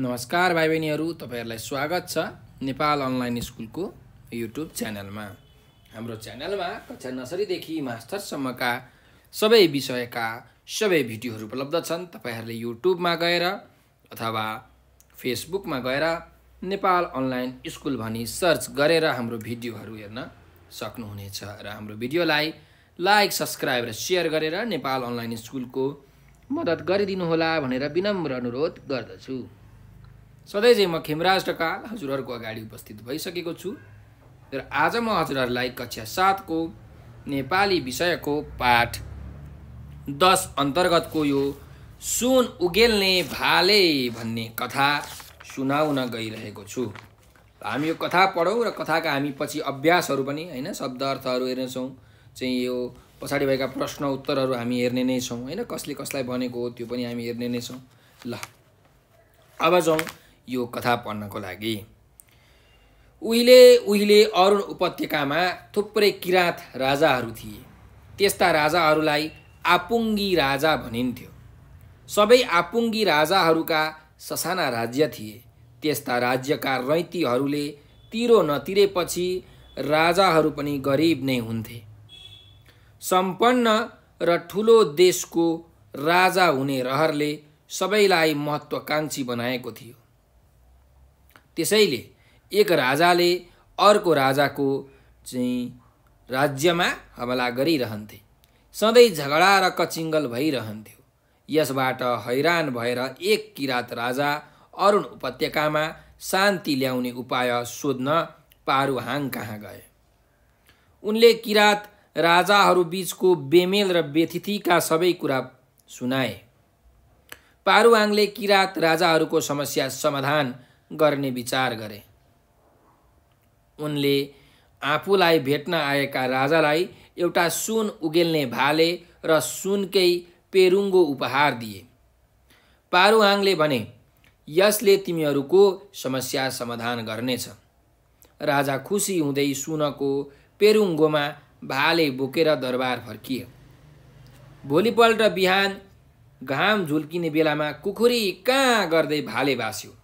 नमस्कार भाइ बहिनीहरू तपाईँहरूलाई स्वागत छ नेपाल अनलाइन स्कुलको युट्युब च्यानलमा हाम्रो च्यानलमा कक्षा नर्सरीदेखि मास्टर्ससम्मका सबै विषयका सबै भिडियोहरू उपलब्ध छन् तपाईँहरूले युट्युबमा गएर अथवा फेसबुकमा गएर नेपाल अनलाइन स्कुल भनी सर्च गरेर हाम्रो भिडियोहरू हेर्न सक्नुहुनेछ र हाम्रो भिडियोलाई लाइक सब्सक्राइब र सेयर गरेर नेपाल अनलाइन स्कुलको मद्दत गरिदिनुहोला भनेर विनम्र अनुरोध गर्दछु सधैँ चाहिँ म खेमराज ढकाल हजुरहरूको अगाडि उपस्थित भइसकेको छु र आज म हजुरहरूलाई कक्षा सातको नेपाली विषयको पाठ दस अन्तर्गतको यो सुन उगेल्ने भाले भन्ने कथा सुनाउन गइरहेको छु हामी यो कथा पढौँ र कथाका हामी पछि अभ्यासहरू पनि होइन शब्द अर्थहरू हेर्नेछौँ चाहिँ यो पछाडि भएका प्रश्न उत्तरहरू हामी हेर्ने नै छौँ होइन कसले कसलाई भनेको हो त्यो पनि हामी हेर्ने नै छौँ ल अब जाउँ यो कथा पढ्नको लागि उहिले उहिले अरुण उपत्यकामा थुप्रै किराँत राजाहरू थिए त्यस्ता राजाहरूलाई आपुङ्गी राजा भनिन्थ्यो सबै आपुङ्गी राजाहरूका ससाना राज्य थिए त्यस्ता राज्यका रैतीहरूले तिरो नतिरेपछि राजाहरू पनि गरिब नै हुन्थे सम्पन्न र ठुलो देशको राजा हुने रहरले सबैलाई महत्त्वकाङ्क्षी बनाएको थियो त्यसैले एक राजाले अर्को राजाको चाहिँ राज्यमा हमला गरिरहन्थे सधैँ झगडा र कचिङ्गल भइरहन्थ्यो यसबाट हैरान भएर एक किरात राजा अरुण उपत्यकामा शान्ति ल्याउने उपाय सोध्न पारुहाङ कहाँ गए उनले किरात राजाहरूबीचको बेमेल र व्यथितिका सबै कुरा सुनाए पारुहाङले किरात राजाहरूको समस्या समाधान गर्ने विचार गरे उनले आफूलाई भेट्न आएका राजालाई एउटा सुन उगेल्ने भाले र सुनकै पेरुङ्गो उपहार दिए पारुहाङले भने यसले तिमीहरूको समस्या समाधान गर्नेछ राजा खुसी हुँदै सुनको पेरुङ्गोमा भाले बोकेर दरबार फर्किए भोलिपल्ट बिहान घाम झुल्किने बेलामा कुखुरी कहाँ गर्दै भाले बास्यो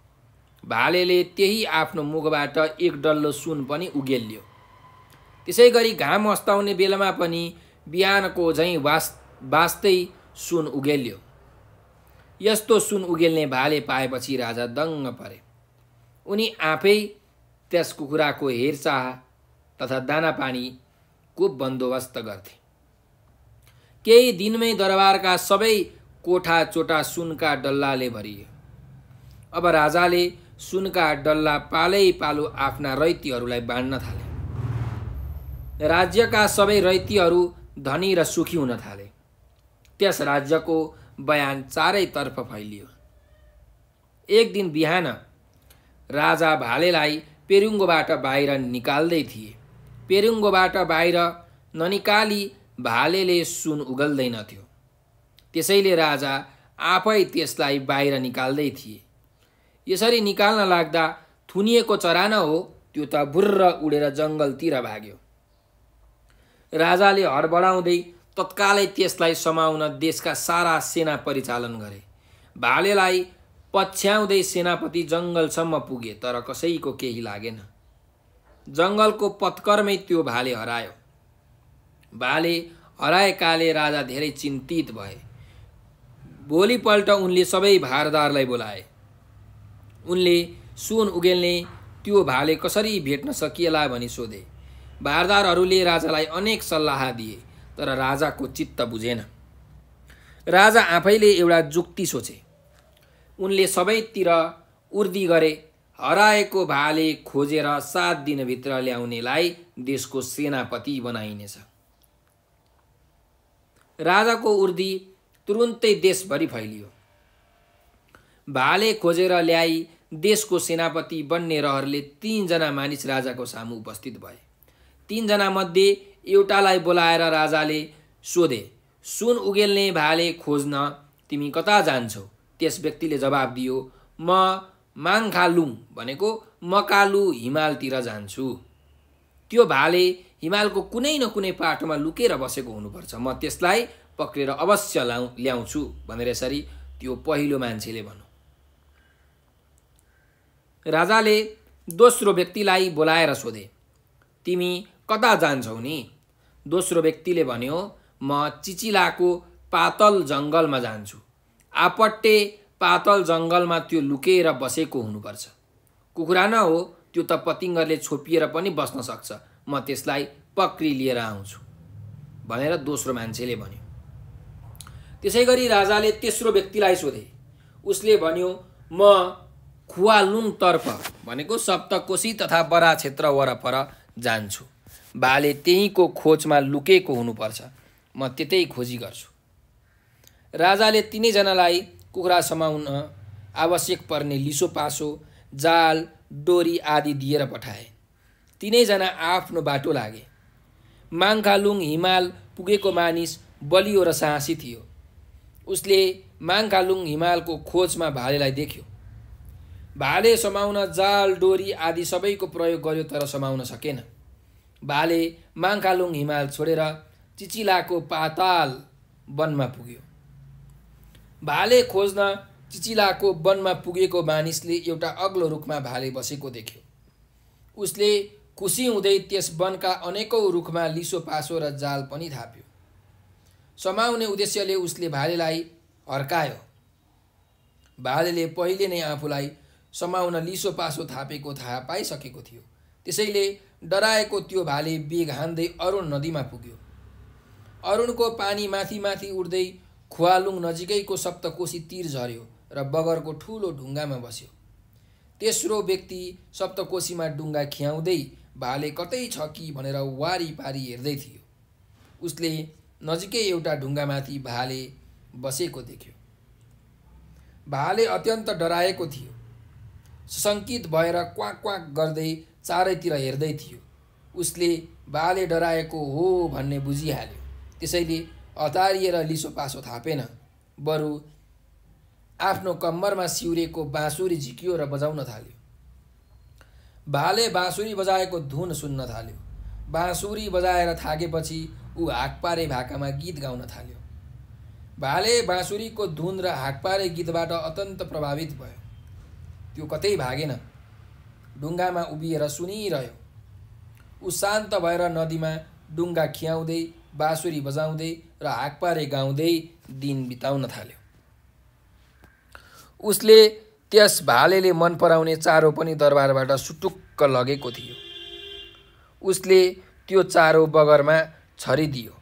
भालेले त्यही आफ्नो मुखबाट एक डल्लो सुन पनि उगेल्यो त्यसै गरी घाम अस्ताउने बेलामा पनि बिहानको झैँ बास् बास्तै सुन उगेल्यो यस्तो सुन उगेल्ने भाले पाएपछि राजा दङ्ग परे उनी आफै त्यस कुखुराको हेरचाह तथा दाना पानीको बन्दोबस्त गर्थे केही दिनमै दरबारका सबै कोठा चोटा सुनका डल्लाले भरियो अब राजाले सुनका डल्ला पालै पालो आफ्ना रैतीहरूलाई बाँड्न थाले राज्यका सबै रैतीहरू धनी र सुखी हुन थाले त्यस राज्यको बयान चारैतर्फ फैलियो एक दिन बिहान राजा भालेलाई पेरुङ्गोबाट बाहिर निकाल्दै थिए पेरुङ्गोबाट बाहिर ननिकाली भालेले सुन उगल्दैनथ्यो त्यसैले राजा आफै त्यसलाई बाहिर निकाल्दै थिए यसरी निकाल्न लाग्दा थुनिएको चराना हो त्यो त भुर्र उडेर जङ्गलतिर भाग्यो राजाले हडबडाउँदै तत्कालै त्यसलाई समाउन देशका सारा सेना परिचालन गरे भालेलाई पछ्याउँदै सेनापति जङ्गलसम्म पुगे तर कसैको केही लागेन जङ्गलको पत्करमै त्यो भाले हरायो भाले हराएकाले राजा धेरै चिन्तित भए भोलिपल्ट उनले सबै भारदारलाई बोलाए उनले सुन उगेल्ने त्यो भाले कसरी भेट्न सकिएला भनी सोधे भारदारहरूले राजालाई अनेक सल्लाह दिए तर राजाको चित्त बुझेन राजा आफैले एउटा जुक्ति सोचे उनले सबैतिर उर्दी गरे हराएको भाले खोजेर सात दिनभित्र ल्याउनेलाई देशको सेनापति बनाइनेछ राजाको उर्दी तुरुन्तै देशभरि फैलियो भाले खोजेर ल्याई देशको सेनापति बन्ने रहरले तिनजना मानिस राजाको सामु उपस्थित भए मध्ये एउटालाई बोलाएर राजाले सोधे सुन उगेल्ने भाले खोज्न तिमी कता जान्छौ त्यस व्यक्तिले जवाब दियो म माङखालुङ भनेको मकालु हिमालतिर जान्छु त्यो भाले हिमालको कुनै न कुनै पाटोमा लुकेर बसेको हुनुपर्छ म त्यसलाई पक्रेर अवश्य ल्याउँछु भनेर यसरी त्यो पहिलो मान्छेले भन्नु राजाले दोस्रो व्यक्तिलाई बोलाएर सोधे तिमी कता जान्छौ नि दोस्रो व्यक्तिले भन्यो म चिचिलाको पातल जङ्गलमा जान्छु आपट्टे पातल जङ्गलमा त्यो लुकेर बसेको हुनुपर्छ कुखुरा न हो त्यो त पतिङ्गरले छोपिएर पनि बस्न सक्छ म त्यसलाई पक्री लिएर आउँछु भनेर दोस्रो मान्छेले भन्यो त्यसै गरी राजाले तेस्रो व्यक्तिलाई सोधे उसले भन्यो म खुवालुङतर्फ भनेको सप्तकोशी तथा बरा क्षेत्र वरपर जान्छु बाले त्यहीँको खोजमा लुकेको हुनुपर्छ म त्यतै खोजी गर्छु राजाले तिनैजनालाई कुखुरा समाउन आवश्यक पर्ने लिसो पासो जाल डोरी आदि दिएर पठाए तिनैजना आफ्नो बाटो लागे माङखालुङ हिमाल पुगेको मानिस बलियो र साहसी थियो उसले माङखालुङ हिमालको खोजमा भालेलाई देख्यो भाले समाउन जाल डोरी आदि सबैको प्रयोग गर्यो तर समाउन सकेन भाले माङ्कालुङ हिमाल छोडेर चिचिलाको पाताल वनमा पुग्यो भाले खोज्न चिचिलाको वनमा पुगेको मानिसले एउटा अग्लो रुखमा भाले बसेको देख्यो उसले खुसी हुँदै त्यस वनका अनेकौँ रुखमा लिसो पासो र जाल पनि थाप्यो समाउने उद्देश्यले उसले भालेलाई हर्कायो भालेले पहिले नै आफूलाई समाउन लिसो पासो थापेको थाहा पाइसकेको थियो त्यसैले डराएको त्यो भाले बेग हान्दै अरुण नदीमा पुग्यो अरुणको पानी माथि माथि उड्दै खुवालुङ नजिकैको सप्तकोशी तिर झऱ्यो र बगरको ठुलो ढुङ्गामा बस्यो तेस्रो व्यक्ति सप्तकोशीमा ढुङ्गा खियाउँदै भाले कतै छ कि भनेर वारी पारी हेर्दै थियो उसले नजिकै एउटा ढुङ्गामाथि भाले बसेको देख्यो भाले अत्यन्त डराएको थियो सङ्कित भएर क्वाक क्वाक गर्दै चारैतिर हेर्दै थियो उसले बाले डराएको हो भन्ने बुझिहाल्यो त्यसैले अतारिएर लिसो पासो थापेन बरु आफ्नो कम्मरमा सिउरेको बाँसुरी झिकियो र बजाउन थाल्यो भाले बाँसुरी बजाएको धुन सुन्न थाल्यो बाँसुरी बजाएर थाकेपछि ऊ हाकपारे भाकामा गीत गाउन थाल्यो भाले बाँसुरीको धुन र हाकपारे गीतबाट अत्यन्त प्रभावित भयो त्यो कतै भागेन डुङ्गामा उभिएर सुनिरह्यो ऊ शान्त भएर नदीमा डुङ्गा खियाउँदै बाँसुरी बजाउँदै र हाकपारे गाउँदै दिन बिताउन थाल्यो उसले त्यस भालेले मन पराउने चारो पनि दरबारबाट सुटुक्क लगेको थियो उसले त्यो चारो बगरमा छरिदियो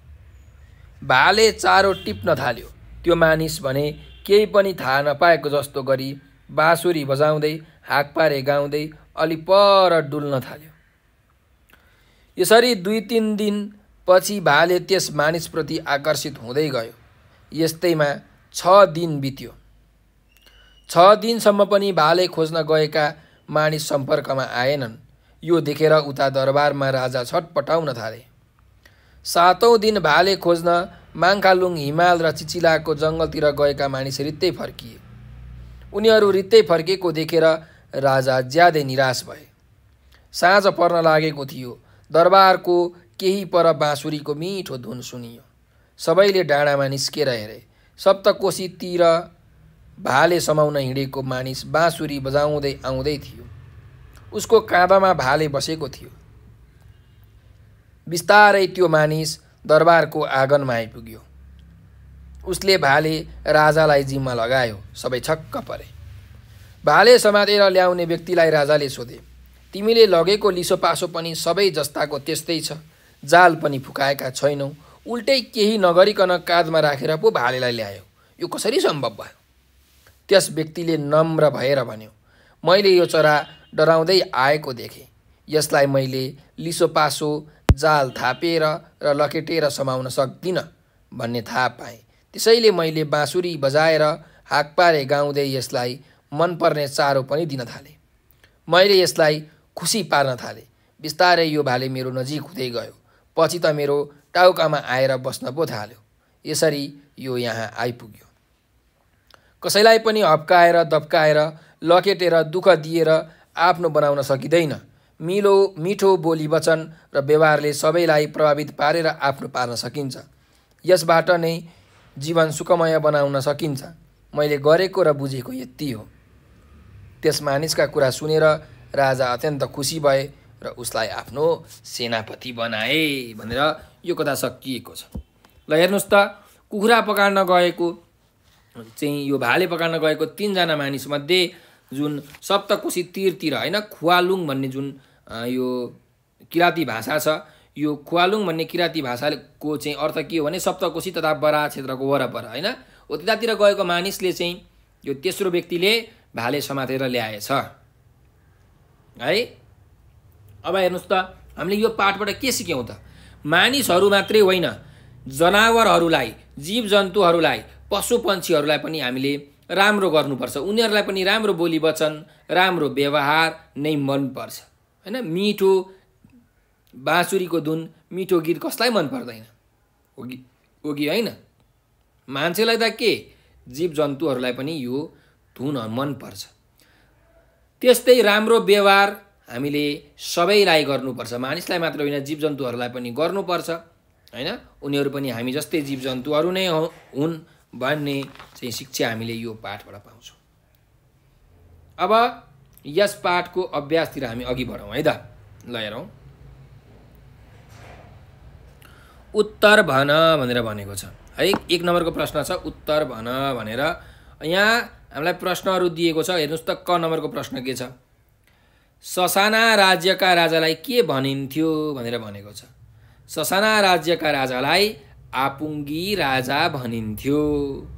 भाले चारो टिप्न थाल्यो त्यो मानिस भने केही पनि थाहा नपाएको जस्तो गरी बाँसुरी बजाउँदै हाकपारे गाउँदै अलि पर डुल्न थाल्यो यसरी दुई तिन दिन पछि भाले त्यस मानिसप्रति आकर्षित हुँदै गयो यस्तैमा छ दिन बित्यो छ दिनसम्म पनि भाले खोज्न गएका मानिस सम्पर्कमा आएनन् यो देखेर उता दरबारमा राजा छटपटाउन थाले सातौँ दिन भाले खोज्न माङ्खालुङ हिमाल र चिचिलाको जङ्गलतिर गएका मानिस रित्तै फर्किए उनीहरू रित्तै फर्केको देखेर राजा ज्यादै निराश भए साँझ पर्न लागेको थियो दरबारको केही पर बाँसुरीको मिठो धुन सुनियो सबैले डाँडामा निस्केर हेरे सप्तकोशीतिर भाले समाउन हिँडेको मानिस बाँसुरी बजाउँदै आउँदै थियो उसको काँधमा भाले बसेको थियो बिस्तारै त्यो मानिस दरबारको आँगनमा आइपुग्यो उसले भाले राजालाई जिम्मा लगायो सबै छक्क परे भाले समातेर ल्याउने व्यक्तिलाई राजाले सोधे तिमीले लगेको लिसोपासो पनि सबै जस्ताको त्यस्तै छ जाल पनि फुकाएका छैनौ उल्टै केही नगरिकन काँधमा राखेर पो भालेलाई ल्यायो यो कसरी सम्भव भयो त्यस व्यक्तिले नम्र भएर भन्यो मैले यो चरा डराउँदै आएको देखेँ यसलाई मैले लिसोपासो जाल थापेर र लकेटेर समाउन सक्दिनँ भन्ने थाहा पाएँ त्यसैले मैले बाँसुरी बजाएर हाकपारे गाउँदै यसलाई मनपर्ने चारो पनि दिन थालेँ मैले यसलाई खुसी पार्न थालेँ बिस्तारै यो भाले मेरो नजिक हुँदै गयो पछि त मेरो टाउकामा आएर बस्न पो थाल्यो यसरी यो यहाँ आइपुग्यो कसैलाई पनि हप्काएर दप्काएर लकेटेर दुःख दिएर आफ्नो बनाउन सकिँदैन मिलो मिठो बोली वचन र व्यवहारले सबैलाई प्रभावित पारेर आफ्नो पार्न सकिन्छ यसबाट नै जीवन सुखमय बनाउन सकिन्छ मैले गरेको र बुझेको यति हो त्यस मानिसका कुरा सुनेर राजा अत्यन्त खुसी भए र उसलाई आफ्नो सेनापति बनाए भनेर यो कथा सकिएको छ ल हेर्नुहोस् त कुखुरा पकाड्न गएको चाहिँ यो भाले पकाड्न गएको तिनजना मानिसमध्ये जुन सप्तकोशी तिरतिर होइन खुवालुङ भन्ने जुन यो किराती भाषा छ यो क्वालुङ भन्ने किराती भाषाको चाहिँ अर्थ के हो भने सप्तकोशी तथा बरा क्षेत्रको वरपर होइन हो त्यतातिर गएको मानिसले चाहिँ यो तेस्रो व्यक्तिले भाले समातेर ल्याएछ है अब हेर्नुहोस् त हामीले यो पाठबाट के सिक्यौँ त मानिसहरू मात्रै होइन जनावरहरूलाई जीव जन्तुहरूलाई पशु पक्षीहरूलाई पनि हामीले राम्रो गर्नुपर्छ उनीहरूलाई पनि राम्रो बोली वचन राम्रो व्यवहार नै मनपर्छ होइन मिठो बाँसुरीको धुन मिठो गीत कसलाई मन पर्दैन ओगी ओगी होइन मान्छेलाई त के जीव जन्तुहरूलाई पनि यो धुन मनपर्छ त्यस्तै राम्रो व्यवहार हामीले सबैलाई गर्नुपर्छ मानिसलाई मात्र होइन जीव जन्तुहरूलाई पनि गर्नुपर्छ होइन उनीहरू पनि हामी जस्तै जीव जन्तुहरू नै हुन् भन्ने चाहिँ शिक्षा हामीले यो पाठबाट पाउँछौँ अब यस पाठको अभ्यासतिर हामी अघि बढौँ है त ल हेरौँ उत्तर भन भनेर भनेको छ है एक नम्बरको प्रश्न छ उत्तर भन भनेर यहाँ हामीलाई प्रश्नहरू दिएको छ हेर्नुहोस् त क नम्बरको प्रश्न के छ ससाना राज्यका राजालाई के भनिन्थ्यो भनेर भनेको छ ससाना राज्यका राजालाई आपुङ्गी राजा भनिन्थ्यो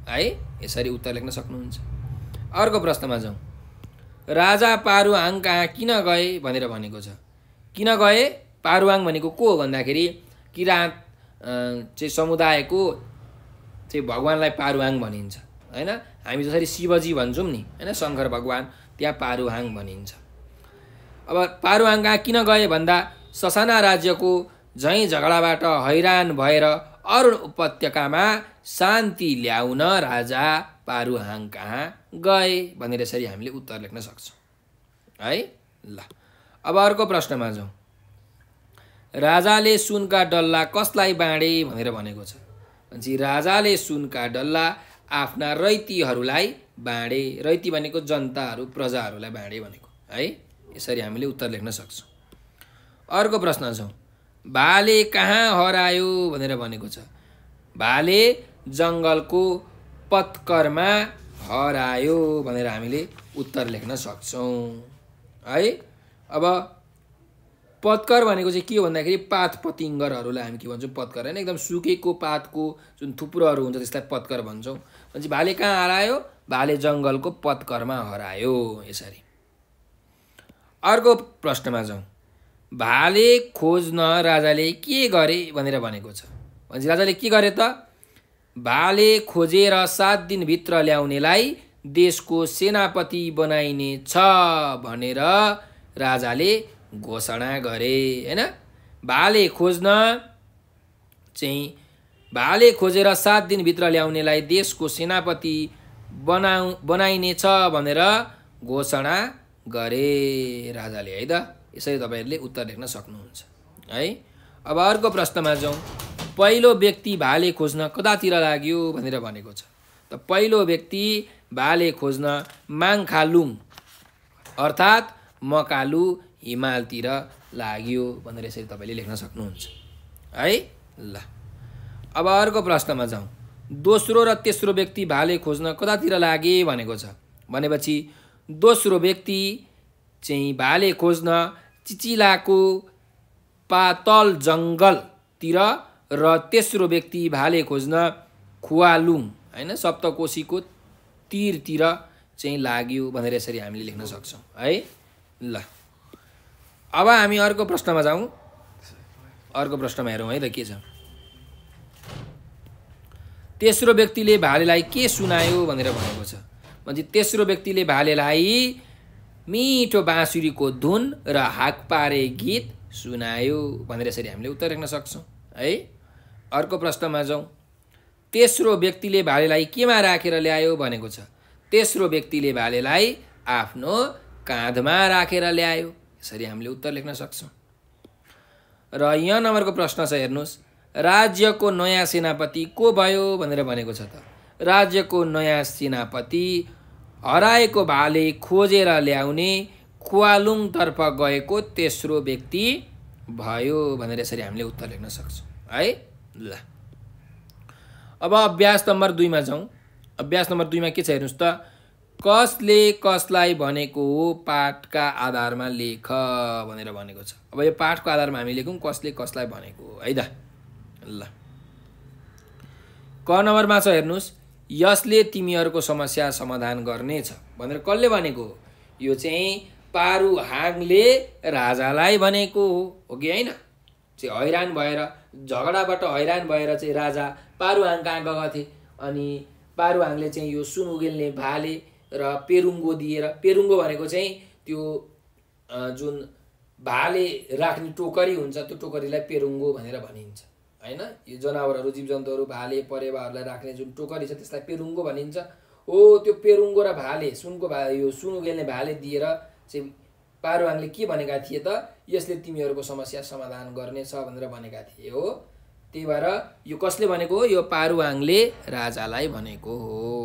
है यसरी उत्तर लेख्न सक्नुहुन्छ अर्को प्रश्नमा जाउँ राजा पारुहाङ कहाँ किन गए भनेर भनेको छ किन गए पारुवाङ भनेको को हो भन्दाखेरि किराँत चाहिँ समुदायको चाहिँ भगवान्लाई पारुहाङ भनिन्छ होइन हामी जसरी शिवजी भन्छौँ नि होइन शङ्कर भगवान् त्यहाँ पारुहाङ भनिन्छ अब पारुहाङ कहाँ किन गए भन्दा ससाना राज्यको झैँ झगडाबाट हैरान भएर अरुण उपत्यकामा शान्ति ल्याउन राजा पारुहाङ कहाँ गए भनेर यसरी हामीले उत्तर लेख्न सक्छौँ है ल अब अर्को प्रश्नमा जाउँ राजाले सुनका डल्ला कसलाई बाँडे भनेर भनेको छ भनेपछि राजाले सुनका डल्ला आफ्ना रैतीहरूलाई बाँडे रैती भनेको जनताहरू प्रजाहरूलाई बाँडे भनेको है यसरी हामीले उत्तर लेख्न सक्छौँ अर्को प्रश्न छौँ भाले कहाँ हरायो भनेर भनेको छ भाले जङ्गलको पत्करमा हरायो भनेर हामीले उत्तर लेख्न सक्छौँ है अब पत्कर भनेको चाहिँ के हो भन्दाखेरि पात पतिङ्गरहरूलाई हामी के भन्छौँ पत्कर होइन एकदम सुकेको पातको जुन थुप्रोहरू हुन्छ त्यसलाई पत्कर भन्छौँ भनेपछि भाले कहाँ हरायो भाले जङ्गलको पत्करमा हरायो यसरी अर्को प्रश्नमा जाउँ भाले खोज्न राजाले के गरे भनेर भनेको छ भनेपछि राजाले के गरे त भाले खोजेर सात दिनभित्र ल्याउनेलाई देशको सेनापति बनाइने छ भनेर राजाले घोषणा गरे होइन भाले खोज्न चाहिँ भाले खोजेर सात दिनभित्र ल्याउनेलाई देशको सेनापति बनाउ बनाइनेछ भनेर घोषणा गरे राजाले है त यसरी तपाईँहरूले उत्तर लेख्न सक्नुहुन्छ है अब अर्को प्रश्नमा जाउँ पहिलो व्यक्ति भाले खोज्न कतातिर लाग्यो भनेर भनेको छ त पहिलो व्यक्ति भाले खोज्न माङखालुङ अर्थात् मकालु हिमालतिर लाग्यो भनेर यसरी तपाईँले लेख्न सक्नुहुन्छ है ल अब अर्को प्रश्नमा जाउँ दोस्रो र तेस्रो व्यक्ति भाले खोज्न कतातिर लागे भनेको छ भनेपछि दोस्रो व्यक्ति चाहिँ भाले खोज्न चिचिलाको पातल जङ्गलतिर र तेस्रो व्यक्ति भाले खोज्न खुवालुङ होइन सप्तकोशीको तिरतिर चाहिँ लाग्यो भनेर यसरी हामीले लेख्न सक्छौँ है ल अब हामी अर्को प्रश्नमा जाउँ अर्को प्रश्नमा हेरौँ है त के छ तेस्रो व्यक्तिले भालेलाई के सुनायो भनेर भनेको छ भने तेस्रो व्यक्तिले भालेलाई मिठो बाँसुरीको धुन र पारे गीत सुनायो भनेर यसरी हामीले उत्तर राख्न सक्छौँ है अर्को प्रश्नमा जाउँ तेस्रो व्यक्तिले भालेलाई केमा राखेर ल्यायो भनेको छ तेस्रो व्यक्तिले भालेलाई आफ्नो काँधमा राखेर ल्यायो यसरी हामीले उत्तर लेख्न सक्छौँ र यहाँ नम्बरको प्रश्न छ हेर्नुहोस् राज्यको नयाँ सेनापति को भयो भनेर भनेको छ त राज्यको नयाँ सेनापति हराएको भाले खोजेर ल्याउने क्वालुङतर्फ गएको तेस्रो व्यक्ति भयो भनेर यसरी हामीले उत्तर लेख्न सक्छौँ है ल अब अभ्यास नम्बर दुईमा जाउँ अभ्यास नम्बर दुईमा के छ हेर्नुहोस् त कसले कसलाई भनेको हो पाठका आधारमा लेख भनेर भनेको छ अब यो पाठको आधारमा हामी लेखौँ कसले कसलाई भनेको हो है त ल क नम्बरमा छ हेर्नुहोस् यसले तिमीहरूको समस्या समाधान गर्नेछ भनेर कसले भनेको हो यो चाहिँ पारुहाङले राजालाई भनेको हो कि होइन चाहिँ हैरान भएर झगडाबाट हैरान भएर चाहिँ राजा पारुहाङ कहाँ गएको थिए अनि पारुहाङले चाहिँ यो सुन उगेल्ने भाले र पेरुङ्गो दिएर पेरुङ्गो भनेको चाहिँ त्यो जुन भाले राख्ने टोकरी हुन्छ त्यो टोकरीलाई पेरुङ्गो भनेर भनिन्छ होइन यो जनावरहरू जीवजन्तुहरू भाले परेवाहरूलाई राख्ने जुन टोकरी छ त्यसलाई पेरुङ्गो भनिन्छ हो त्यो पेरुङ्गो र भाले सुनको भा यो सुन उगेल्ने भाले दिएर चाहिँ पारुवाङले के भनेका थिए त यसले तिमीहरूको समस्या समाधान गर्नेछ भनेर भनेका थिए हो त्यही भएर यो कसले भनेको हो यो पारुवाङले राजालाई भनेको हो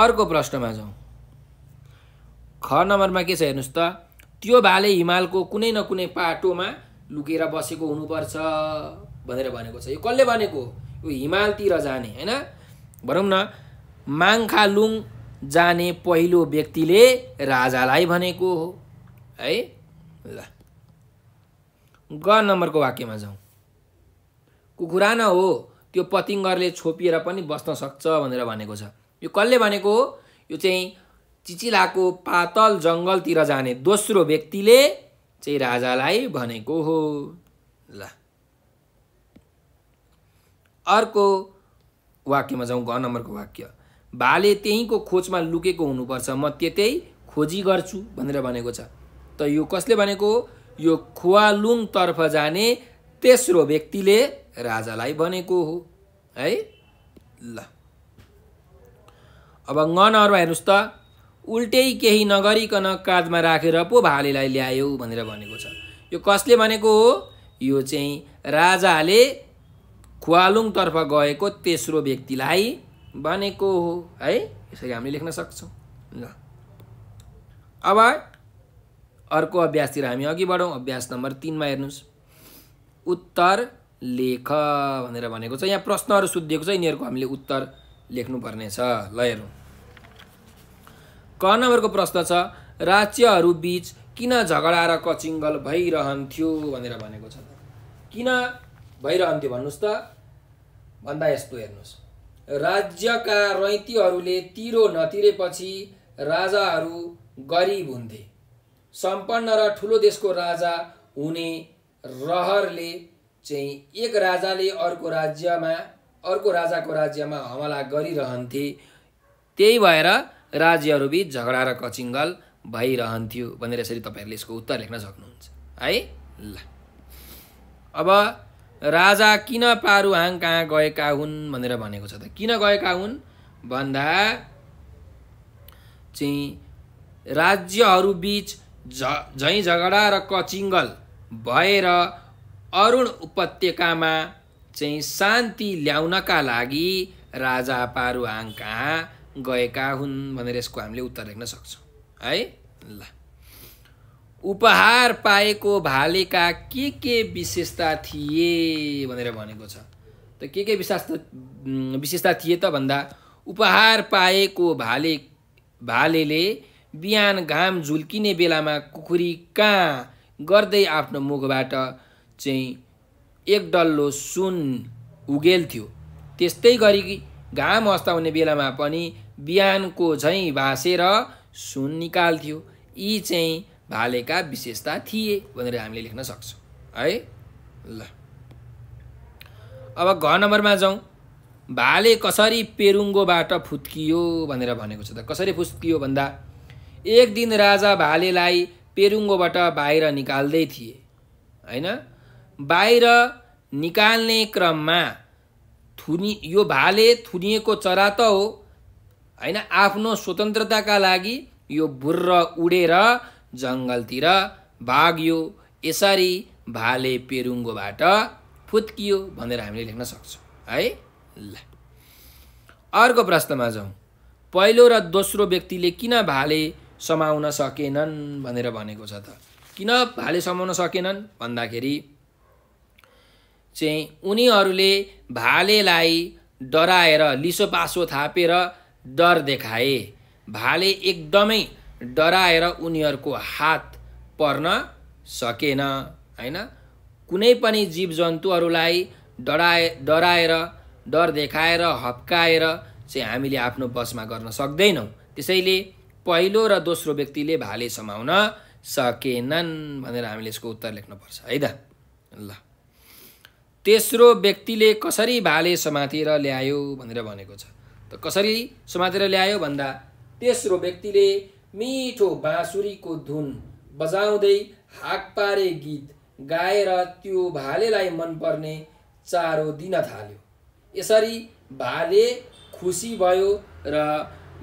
अर्को प्रश्नमा जाउँ ख नम्बरमा के छ हेर्नुहोस् त त्यो भाले हिमालको कुनै न कुनै पाटोमा लुकेर बसेको हुनुपर्छ भनेर भनेको छ यो कसले भनेको यो हिमालतिर जाने होइन भनौँ न माङखालुङ जाने पहिलो व्यक्तिले राजालाई भनेको हो है ल ग नम्बरको वाक्यमा जाउँ कुखुरा न हो त्यो पतिङ्गरले छोपिएर पनि बस्न सक्छ भनेर भनेको छ यो कसले भनेको यो चाहिँ चिचिलाको पातल जङ्गलतिर जाने दोस्रो व्यक्तिले चाहिँ राजालाई भनेको हो ल अर्को वाक्यमा जाउँ घ नम्बरको वाक्य भाले त्यहीँको खोजमा लुकेको हुनुपर्छ म त्यतै खोजी गर्छु भनेर भनेको छ त यो कसले भनेको यो खुवालुङतर्फ जाने तेस्रो व्यक्तिले राजालाई भनेको हो है ल अब गनहरू हेर्नुहोस् त उल्टै केही नगरिकन काँधमा राखेर पो भालेलाई ल्यायो भनेर भनेको छ यो कसले भनेको हो यो चाहिँ राजाले खुवालुङतर्फ गएको तेस्रो व्यक्तिलाई भनेको हो है यसरी हामीले लेख्न सक्छौँ ल अब अर्को अभ्यासतिर हामी अघि बढौँ अभ्यास नम्बर तिनमा हेर्नुहोस् उत्तर लेख भनेर भनेको छ यहाँ प्रश्नहरू सोधिएको छ यिनीहरूको हामीले उत्तर लेख्नुपर्नेछ ल हेर्नु क नम्बरको प्रश्न छ राज्यहरू बिच किन झगडा र कचिङ्गल भइरहन्थ्यो भनेर भनेको छ किन भइरहन्थ्यो भन्नुहोस् त भन्दा यस्तो हेर्नुहोस् राज्यका रैतीहरूले तिरो नतिरेपछि राजाहरू गरिब हुन्थे सम्पन्न र ठुलो देशको राजा हुने रहरले चाहिँ एक राजाले अर्को राज्यमा अर्को राजाको राज्यमा हमला गरिरहन्थे त्यही भएर राज्यहरूबिच झगडा र कचिङ्गल भइरहन्थ्यो भनेर यसरी तपाईँहरूले यसको उत्तर लेख्न सक्नुहुन्छ है ल अब राजा किन पारुहाङ कहाँ गएका हुन् भनेर भनेको छ त किन गएका हुन् भन्दा चाहिँ राज्यहरूबीच झ झैँ झगडा र कचिङ्गल भएर अरुण उपत्यकामा चाहिँ शान्ति ल्याउनका लागि राजा पारुहाङ कहाँ गएका हुन् भनेर यसको हामीले उत्तर लेख्न सक्छौँ है ल उपहार पाएको भालेका के के विशेषता थिए भनेर भनेको छ त के के विशेषता विशेषता थिए त भन्दा उपहार पाएको भाले भालेले बिहान घाम झुल्किने बेलामा कुखुरी कहाँ गर्दै आफ्नो मुखबाट चाहिँ एक डल्लो सुन उगेल्थ्यो त्यस्तै गरी घाम अस्ताउने बेलामा पनि बिहानको झैँ भाँसेर सुन निकाल्थ्यो यी चाहिँ भालेका विशेषता थिए भनेर हामीले लेख्न सक्छौँ है ल अब घ नम्बरमा जाउँ भाले कसरी पेरुङ्गोबाट फुत्कियो भनेर भनेको छ त कसरी फुत्कियो भन्दा एक दिन राजा भालेलाई पेरुङ्गोबाट बाहिर निकाल्दै थिए होइन बाहिर निकाल्ने क्रममा थुनि यो भाले थुनिएको चरा त हो होइन आफ्नो स्वतन्त्रताका लागि यो बुर्र उडेर जङ्गलतिर भाग्यो यसरी भाले पेरुङ्गोबाट फुत्कियो भनेर हामीले लेख्न सक्छौँ है ल अर्को प्रश्नमा जाउँ पहिलो र दोस्रो व्यक्तिले किन भाले समाउन सकेनन् भनेर भनेको छ त किन भाले समाउन सकेनन् भन्दाखेरि चाहिँ उनीहरूले भालेलाई डराएर लिसो पासो थापेर डर देखाए भाले एकदमै डराएर उनीहरूको हात पर्न सकेन होइन कुनै पनि जीव जन्तुहरूलाई डराए डराएर डर देखाएर हप्काएर चाहिँ हामीले आफ्नो बसमा गर्न सक्दैनौँ त्यसैले पहिलो र दोस्रो व्यक्तिले भाले समाउन सकेनन् भनेर हामीले यसको उत्तर लेख्नुपर्छ है त ल तेस्रो व्यक्तिले कसरी भाले समातेर ल्यायो भनेर भनेको छ त कसरी समातेर ल्यायो भन्दा तेस्रो व्यक्तिले मिठो बाँसुरीको धुन बजाउँदै हाक पारे गीत गाएर त्यो भालेलाई मनपर्ने चारो दिन थाल्यो यसरी भाले खुसी भयो र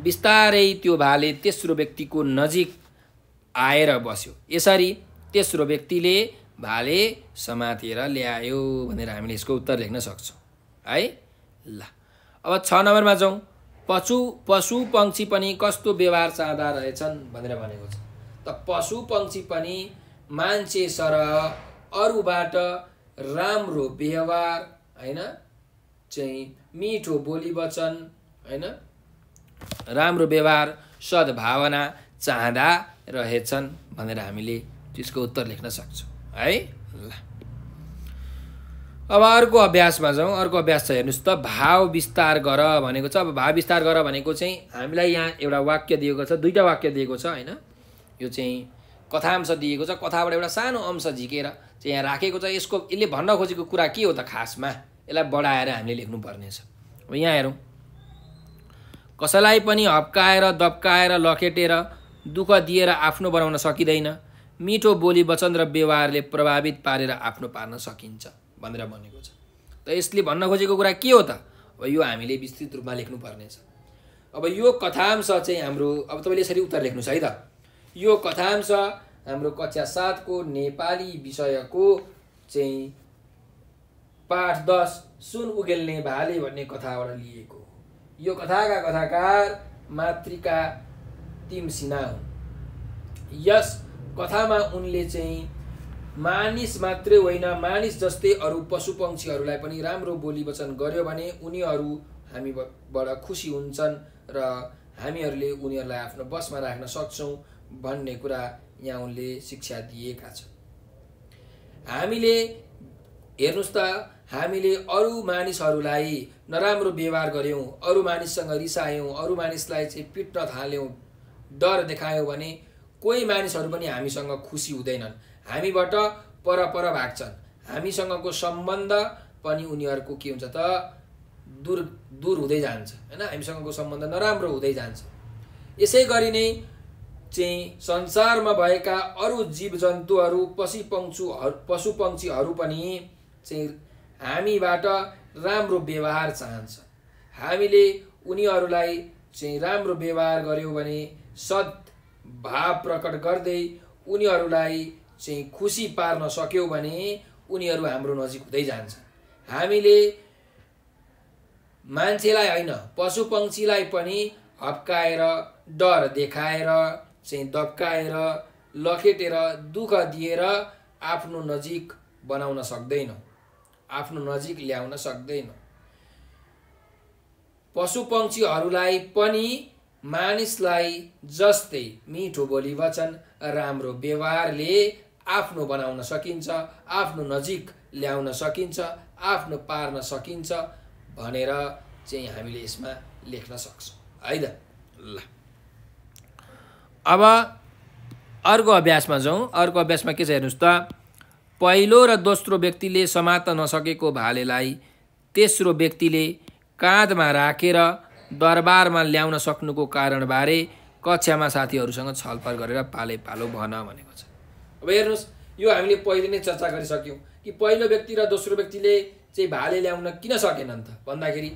बिस्तारै त्यो भाले तेस्रो व्यक्तिको नजिक आएर बस्यो यसरी तेस्रो व्यक्तिले भाले समातेर ल्यायो भनेर हामीले यसको उत्तर लेख्न सक्छौँ है ल अब छ नम्बरमा जाउँ पशु पशु पङ्क्षी पनि कस्तो व्यवहार चाहँदा रहेछन् भनेर भनेको छ त पशु पङ्क्षी पनि मान्छे सर अरूबाट राम्रो व्यवहार होइन चाहिँ मिठो बोली वचन होइन राम्रो व्यवहार सद्भावना चाहँदा रहेछन् भनेर हामीले त्यसको उत्तर लेख्न सक्छौँ है ल अब अर्को अभ्यासमा जाउँ अर्को अभ्यास छ हेर्नुहोस् त भाव विस्तार गर भनेको छ अब भाव विस्तार गर भनेको चाहिँ हामीलाई यहाँ एउटा वाक्य दिएको छ दुईवटा वाक्य दिएको छ होइन यो चाहिँ कथांश दिएको छ कथाबाट एउटा सानो अंश झिकेर चाहिँ यहाँ राखेको छ यसको यसले भन्न खोजेको कुरा के हो त खासमा यसलाई बढाएर हामीले लेख्नुपर्नेछ अब यहाँ हेरौँ कसैलाई पनि हप्काएर दप्काएर लखेटेर दुःख दिएर आफ्नो बनाउन सकिँदैन मिठो बोली वचन र व्यवहारले प्रभावित पारेर आफ्नो पार्न सकिन्छ भनेर भनेको छ त यसले भन्न खोजेको कुरा के हो त अब यो हामीले विस्तृत रूपमा लेख्नुपर्नेछ अब यो कथांश चाहिँ हाम्रो अब तपाईँले यसरी उत्तर लेख्नुहोस् है त यो कथांश हाम्रो कक्षा सातको नेपाली विषयको चाहिँ पाठ दस सुन उगेल्ने भाले भन्ने कथाबाट लिएको यो कथाका कथाकार मातृका तिमसिना हुन् यस कथामा उनले चाहिँ मानिस मात्रै होइन मानिस जस्तै अरू पशु पक्षीहरूलाई पनि राम्रो बोली वचन गर्यो भने उनीहरू हामीबाट खुसी हुन्छन् र हामीहरूले उनीहरूलाई आफ्नो बसमा राख्न सक्छौँ भन्ने कुरा यहाँ उनले शिक्षा दिएका छन् हामीले हेर्नुहोस् त हामीले अरू मानिसहरूलाई नराम्रो व्यवहार गऱ्यौँ अरू मानिससँग रिसायौँ अरू मानिसलाई चाहिँ पिट्न थाल्यौँ डर देखायौँ भने कोही मानिसहरू पनि हामीसँग खुसी हुँदैनन् हामीबाट परपर भाग्छन् हामीसँगको सम्बन्ध पनि उनीहरूको के हुन्छ त दूर दूर हुँदै जान्छ होइन हामीसँगको सम्बन्ध नराम्रो हुँदै जान्छ यसै गरी नै चाहिँ संसारमा भएका अरू जीव जन्तुहरू पशु पङ्क्षुहरू पशु पङ्क्षीहरू पनि चाहिँ हामीबाट राम्रो व्यवहार चाहन्छ हामीले उनीहरूलाई चाहिँ राम्रो व्यवहार गऱ्यौँ भने सत् भाव प्रकट गर्दै उनीहरूलाई चाहिँ खुसी पार्न सक्यौँ भने उनीहरू हाम्रो नजिक हुँदै जान्छ हामीले मान्छेलाई होइन पशु पक्षीलाई पनि हप्काएर डर देखाएर चाहिँ दक्काएर लखेटेर दुःख दिएर आफ्नो नजिक बनाउन सक्दैनौँ आफ्नो नजिक ल्याउन सक्दैनौँ पशु पक्षीहरूलाई पनि मानिसलाई जस्तै मिठो बोली वचन राम्रो व्यवहारले आफ्नो बनाउन सकिन्छ आफ्नो नजिक ल्याउन सकिन्छ आफ्नो पार्न सकिन्छ भनेर चाहिँ हामीले यसमा लेख्न सक्छौँ है त ल अब अर्को अभ्यासमा जाउँ अर्को अभ्यासमा के छ हेर्नुहोस् त पहिलो र दोस्रो व्यक्तिले समात्न नसकेको भालेलाई तेस्रो व्यक्तिले काँधमा राखेर दरबारमा ल्याउन सक्नुको कारणबारे कक्षामा साथीहरूसँग छलफल गरेर पाले पालो भन भनेको छ अब हेर्नुहोस् यो हामीले पहिले नै चर्चा गरिसक्यौँ कि पहिलो व्यक्ति र दोस्रो व्यक्तिले चाहिँ भाले ल्याउन किन सकेनन् त भन्दाखेरि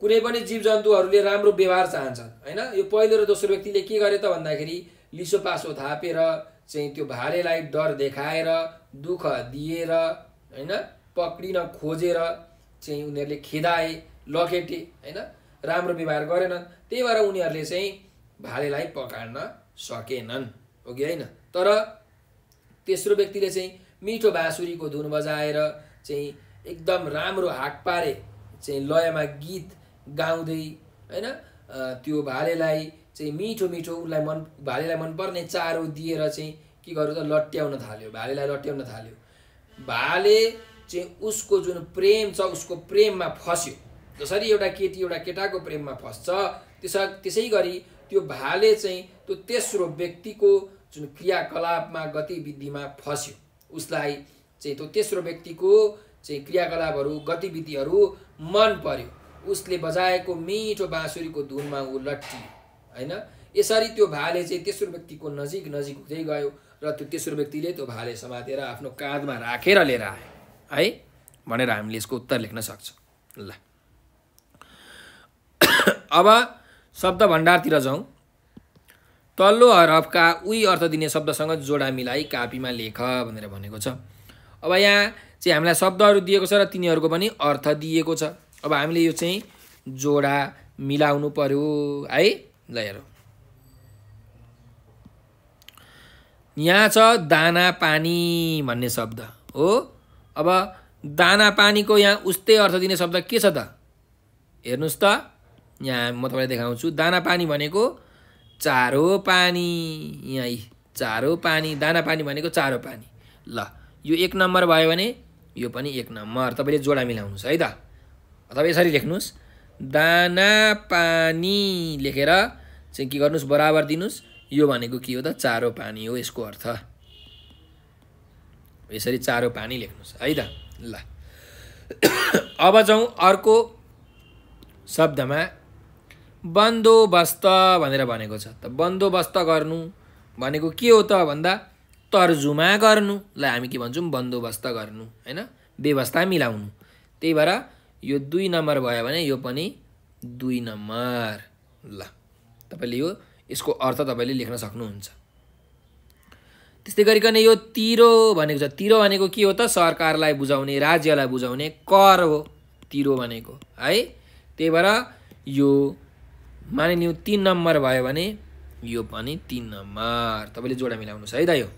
कुनै पनि जीव जन्तुहरूले राम्रो व्यवहार चाहन्छन् होइन यो पहिलो र दोस्रो व्यक्तिले के गरे त भन्दाखेरि लिसो पासो थापेर चाहिँ त्यो भालेलाई डर देखाएर दुःख दिएर होइन पक्रिन खोजेर चाहिँ उनीहरूले खेदाए लखेटे होइन राम्रो व्यवहार गरेनन् त्यही भएर उनीहरूले चाहिँ भालेलाई पकाड्न सकेनन् हो कि होइन तर तेस्रो व्यक्तिले चाहिँ मिठो बाँसुरीको धुन बजाएर चाहिँ एकदम राम्रो हाक पारे चाहिँ लयमा गीत गाउँदै होइन त्यो भालेलाई चाहिँ मिठो मिठो उसलाई मन भालेलाई मनपर्ने चारो दिएर चाहिँ के गर्यो त लट्याउन थाल्यो भालेलाई लट्याउन थाल्यो भाले चाहिँ उसको जुन प्रेम छ उसको प्रेममा फस्यो जसरी एउटा केटी एउटा केटाको प्रेममा फस्छ त्यस त्यसै गरी त्यो भाले चाहिँ त्यो तेस्रो व्यक्तिको जुन क्रियाकलापमा गतिविधिमा फस्यो उसलाई चाहिँ त्यो तेस्रो व्यक्तिको चाहिँ क्रियाकलापहरू गतिविधिहरू मन पर्यो उसले बजाएको मिठो बाँसुरीको धुनमा ऊ लट्टियो होइन यसरी त्यो भाले चाहिँ तेस्रो व्यक्तिको नजिक नजिक हुँदै गयो र त्यो तेस्रो व्यक्तिले त्यो भाले समातेर आफ्नो काँधमा राखेर लिएर आयो है भनेर हामीले यसको उत्तर लेख्न सक्छौँ ल अब शब्द भण्डारतिर जाउँ तल्लो हरफका उही अर्थ दिने शब्दसँग जोडा मिलाई कापीमा लेख भनेर भनेको छ अब यहाँ चाहिँ हामीलाई शब्दहरू दिएको छ र तिनीहरूको पनि अर्थ दिएको छ अब हामीले यो चाहिँ जोडा मिलाउनु पर्यो है ल हेरौँ यहाँ छ दाना पानी भन्ने शब्द हो अब दाना पानीको यहाँ उस्तै अर्थ दिने शब्द के छ त हेर्नुहोस् त यहाँ म तपाईँलाई देखाउँछु दाना पानी भनेको चारो पानी यहीँ चारो पानी दाना पानी भनेको चारो पानी ल यो एक नम्बर भयो भने यो पनि एक नम्बर तपाईँले जोडा मिलाउनुहोस् है त तपाईँ यसरी लेख्नुहोस् दाना पानी लेखेर चाहिँ के गर्नुहोस् बराबर दिनुहोस् यो भनेको के हो त चारो पानी हो यसको अर्थ यसरी चारो पानी लेख्नुहोस् है त ल अब जाउँ अर्को शब्दमा बन्दोबस्त भनेर भनेको छ त बन्दोबस्त गर्नु भनेको के हो त भन्दा तर्जुमा गर्नुलाई हामी के भन्छौँ बन्दोबस्त गर्नु होइन व्यवस्था मिलाउनु त्यही भएर यो दुई नम्बर भयो भने यो पनि दुई नम्बर ल तपाईँले यो यसको अर्थ तपाईँले लेख्न सक्नुहुन्छ त्यस्तै गरिकन यो तिरो भनेको छ तिरो भनेको के हो त सरकारलाई बुझाउने राज्यलाई बुझाउने कर हो तिरो भनेको है त्यही भएर यो मानिलिउँ तिन नम्बर भयो भने यो पनि तिन नम्बर तपाईँले जोडा मिलाउनुहोस् है त यो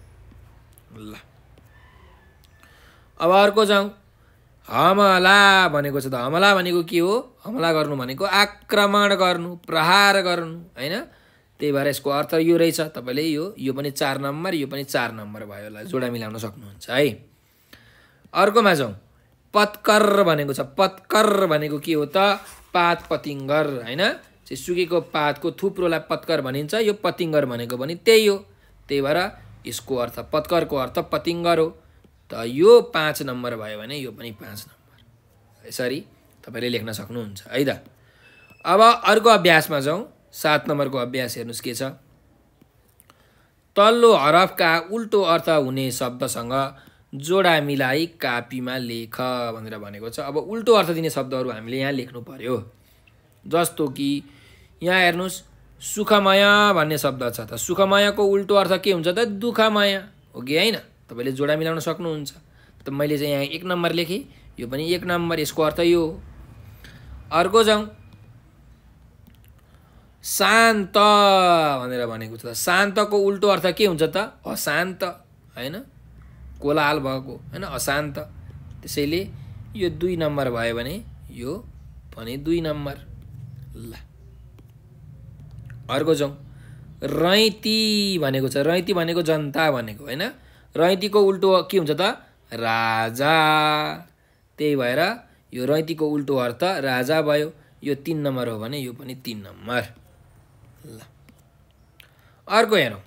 ल अब अर्को जाउँ हमला भनेको छ त हमला भनेको के हो हमला गर्नु भनेको आक्रमण गर्नु प्रहार गर्नु होइन त्यही भएर यसको अर्थ यो रहेछ तपाईँले यो यो पनि चार नम्बर यो पनि चार नम्बर भयो होला जोडा मिलाउन सक्नुहुन्छ है अर्कोमा जाउँ पत्कर भनेको छ पत्कर भनेको के हो त पात पतिङ्गर होइन चाहिँ सुकेको पातको थुप्रोलाई पत्कर भनिन्छ यो पतिङ्गर भनेको पनि त्यही हो त्यही भएर यसको अर्थ पत्करको अर्थ पतिङ्गर हो त यो पाँच नम्बर भयो भने यो पनि पाँच नम्बर यसरी तपाईँले लेख्न सक्नुहुन्छ है त अब अर्को अभ्यासमा जाउँ सात नम्बरको अभ्यास हेर्नुहोस् के छ तल्लो हरफका उल्टो अर्थ हुने शब्दसँग जोडा मिलाई कापीमा लेख भनेर भनेको छ अब उल्टो अर्थ दिने शब्दहरू हामीले यहाँ लेख्नु पऱ्यो जस्तो कि यहाँ हेर्नुहोस् सुखमाया भन्ने शब्द छ त सुखमायाको उल्टो अर्थ के हुन्छ त दुःखमाया हो कि होइन तपाईँले जोडा मिलाउन सक्नुहुन्छ त मैले चाहिँ यहाँ एक नम्बर लेखेँ यो पनि एक नम्बर यसको अर्थ यो हो अर्को जाउँ शान्त भनेर भनेको छ शान्तको उल्टो अर्थ के हुन्छ त अशान्त होइन कोलाहाल भएको होइन अशान्त त्यसैले यो दुई नम्बर भयो भने यो भने दुई नम्बर ल अर्को जाउँ रैती भनेको छ रैती भनेको जनता भनेको होइन रैतीको उल्टो के हुन्छ त राजा त्यही भएर यो रैतीको उल्टो अर्थ राजा भयो यो तिन नम्बर हो भने यो पनि तिन नम्बर ल अर्को हेरौँ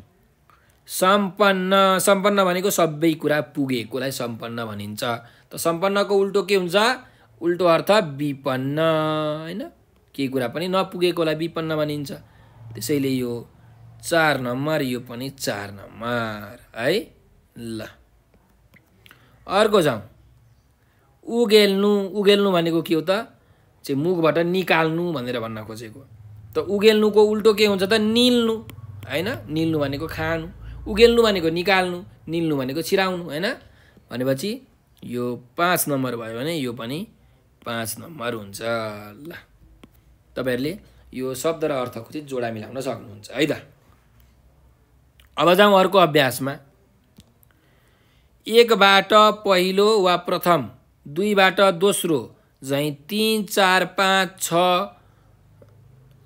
सम्पन्न सम्पन्न भनेको सबै कुरा पुगेकोलाई सम्पन्न भनिन्छ त सम्पन्नको उल्टो के हुन्छ उल्टो अर्थ विपन्न होइन केही कुरा पनि नपुगेकोलाई विपन्न मानिन्छ त्यसैले यो चार नम्बर यो पनि चार नम्बर है ल अर्को जाउँ उगेल्नु उगेल्नु भनेको के हो त चाहिँ मुखबाट निकाल्नु भनेर भन्न खोजेको त उगेल्नुको उल्टो के हुन्छ त निल्नु होइन निल्नु भनेको खानु उगेल्नु भनेको निकाल्नु निल्नु भनेको छिराउनु होइन भनेपछि यो पाँच नम्बर भयो भने यो पनि पाँच नम्बर हुन्छ ल तपाईँहरूले यो शब्द र अर्थको चाहिँ जोडा मिलाउन सक्नुहुन्छ है त अब जाउँ अर्को अभ्यासमा एकबाट पहिलो वा प्रथम दुईबाट दोस्रो झैँ तिन चार पाँच छ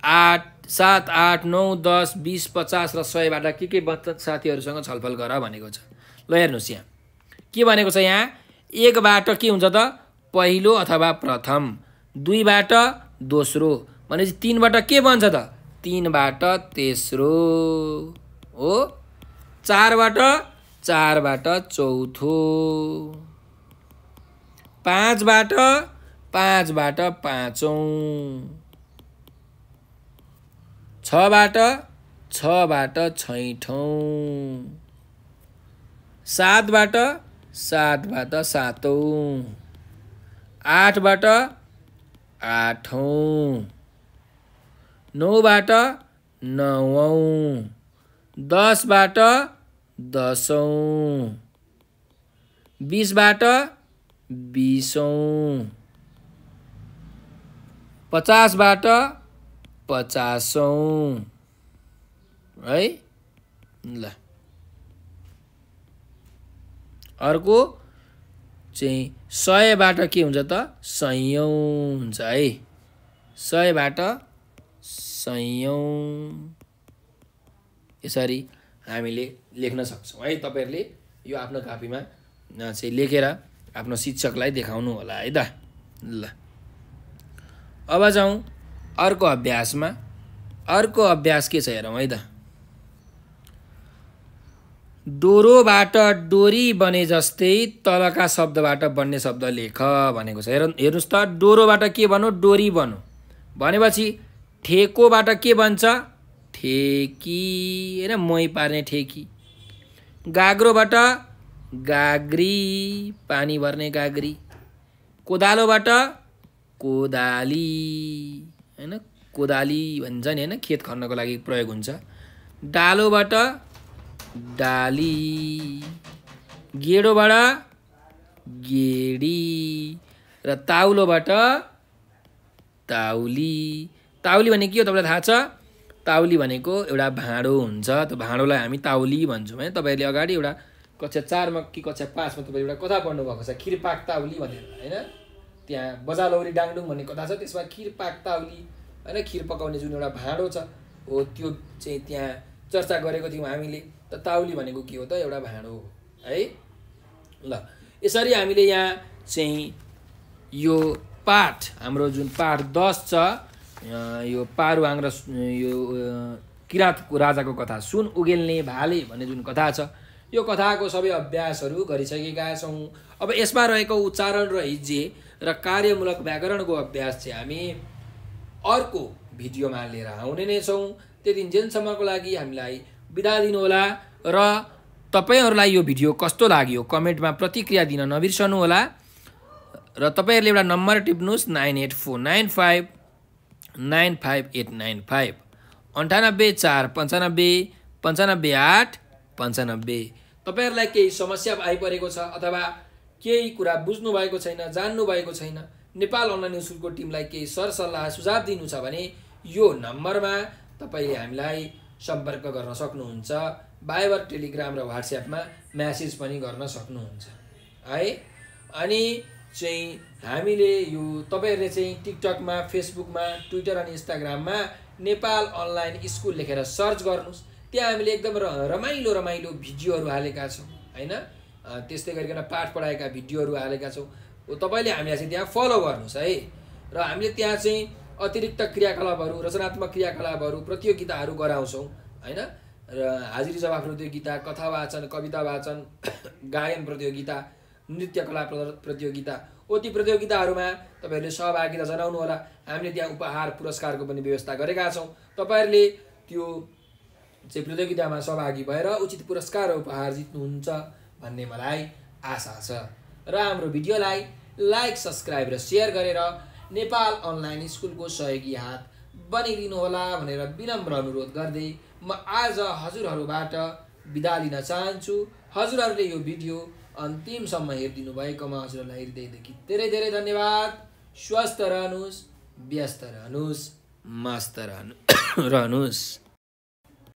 आठ सात आठ नौ दस बिस पचास र सयबाट के के बच्चा साथीहरूसँग छलफल गर भनेको छ ल हेर्नुहोस् यहाँ के भनेको छ यहाँ एकबाट के हुन्छ त पहिलो अथवा प्रथम दुईबाट दोस्रो भनेपछि तिनबाट के बन्छ त तिनबाट तेस्रो हो चारबाट चारबाट चौथो पाँचबाट पाँचबाट पाँचौँ छबाट छबाट छैठौँ सातबाट सातबाट सातौँ आठबाट आठौँ नौबाट नवौँ दसबाट दसौँ बिसबाट बिसौँ पचासबाट पचासौँ है ल अर्को चाहिँ सयबाट के हुन्छ त सयौँ हुन्छ है सयबाट सयौँ यसरी हामीले लेख्न सक्छौँ है तपाईँहरूले यो आफ्नो कापीमा चाहिँ लेखेर आफ्नो शिक्षकलाई देखाउनु होला है त ल अब जाउँ अर्को अभ्यासमा अर्को अभ्यास के छ हेरौँ है त डोरोबाट डोरी बने जस्तै तलका शब्दबाट बन्ने शब्द लेख भनेको छ हेर हेर्नुहोस् त डोरोबाट के भनौँ डोरी बनो भनेपछि ठेकोबाट के बन्छ ठेकी होइन मही पार्ने ठेकी गाग्रोबाट गाग्री पानी भर्ने गाग्री कोदालोबाट कोदाली होइन कोदाली भन्छ नि होइन खेत खन्नको लागि प्रयोग हुन्छ डालोबाट डाली गेडोबाट गेडी र ताउलोबाट ताउली ताउली भनेको के हो तपाईँलाई थाहा छ ताउली भनेको एउटा भाँडो हुन्छ त्यो भाँडोलाई हामी ताउली भन्छौँ है तपाईँहरूले अगाडि एउटा कक्षा चारमा कि कक्षा पाँचमा तपाईँले एउटा कथा पढ्नुभएको छ खिरपाक ताउली भनेर होइन त्यहाँ बजालौरी डाङडुङ भन्ने कथा छ त्यसमा खिरपाक ताउली होइन खिर पकाउने जुन एउटा भाँडो छ हो त्यो चाहिँ त्यहाँ चर्चा गरेको थियौँ हामीले त ताउली भनेको के हो त एउटा भाँडो हो है ल यसरी हामीले यहाँ चाहिँ यो पाठ हाम्रो जुन पाठ दस छ यो पारुवाङ र यो किराँत राजाको कथा सुन उगेल्ने भाले भन्ने जुन कथा छ यो कथाको सबै अभ्यासहरू गरिसकेका छौँ अब यसमा रहेको उच्चारण र हिज्जे र कार्यमूलक व्याकरणको अभ्यास चाहिँ हामी अर्को भिडियोमा लिएर आउने नै छौँ त्यति जेलसम्मको लागि हामीलाई बिदा दिनुहोला र तपाईँहरूलाई यो भिडियो कस्तो लाग्यो कमेन्टमा प्रतिक्रिया दिन नबिर्सनुहोला र तपाईँहरूले एउटा नम्बर टिप्नुहोस् nine eight four nine five nine five eight nine five अन्ठानब्बे चार पन्चानब्बे पन्चानब्बे आठ पन्चानब्बे तपाईँहरूलाई केही समस्या आइपरेको छ अथवा केही कुरा बुझ्नु भएको छैन जान्नु भएको छैन नेपाल अनलाइन स्कुलको टिमलाई केही सरसल्लाह सुझाव दिनु छ भने यो नम्बरमा तपाईँले हामीलाई सम्पर्क गर्न सक्नुहुन्छ बाइबर टेलिग्राम र वाट्सएपमा म्यासेज पनि गर्न सक्नुहुन्छ है अनि चाहिँ हामीले यो तपाईँहरूले चाहिँ टिकटकमा फेसबुकमा ट्विटर अनि इन्स्टाग्राममा नेपाल अनलाइन स्कुल लेखेर सर्च गर्नुहोस् त्यहाँ हामीले एकदम रमाइलो रमाइलो भिडियोहरू हालेका छौँ होइन त्यस्तै गरिकन पाठ पढाएका भिडियोहरू हालेका छौँ तपाईँले हामीलाई चाहिँ त्यहाँ फलो गर्नुहोस् है र हामीले त्यहाँ चाहिँ अतिरिक्त क्रियाकलापहरू रचनात्मक क्रियाकलापहरू प्रतियोगिताहरू गराउँछौँ होइन र हाजिरी जवाफ प्रतियोगिता कथा वाचन कविता वाचन गायन प्रतियोगिता नृत्य कला प्रतियोगिता हो ती प्रतियोगिताहरूमा तपाईँहरूले सहभागिता जनाउनुहोला हामीले त्यहाँ उपहार पुरस्कारको पनि व्यवस्था गरेका छौँ तपाईँहरूले त्यो चाहिँ प्रतियोगितामा सहभागी भएर उचित पुरस्कार र उपहार जित्नुहुन्छ भन्ने मलाई आशा छ र हाम्रो भिडियोलाई लाइक सब्सक्राइब र सेयर गरेर नेपाल अनलाइन स्कुलको सहयोगी हात बनिदिनु होला भनेर विनम्र अनुरोध गर्दै म आज हजुरहरूबाट बिदा लिन चाहन्छु हजुरहरूले यो भिडियो अन्तिमसम्म हेरिदिनु भएकोमा हजुरहरूलाई हृदयदेखि धेरै धेरै धन्यवाद स्वस्थ रहनुहोस् व्यस्त रहनुहोस् मस्त रहनु रहनुहोस्